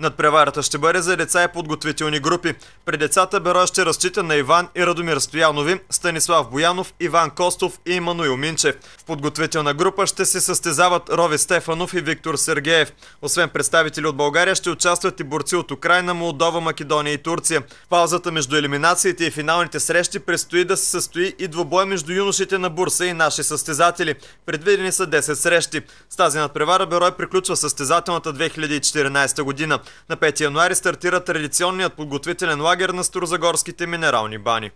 Над преварата ще бъде за деца и подготвителни групи. При децата бюро ще разчита на Иван и Радомир Стоянови, Станислав Боянов, Иван Костов и Имануил Минчев. В подготвителна група ще се състезават Рови Стефанов и Виктор Сергеев. Освен представители от България ще участват и борци от Украина, Молдова, Македония и Турция. Паузата между елиминациите и финалните срещи предстои да се състои и двобой между юношите на Бурса и наши състезатели. Предвидени са 10 срещи. С тази надпревара бюро приключва състезателната 2014 година. На 5 януари стартира традиционният подготвителен лагер на Сторозагорските минерални бани.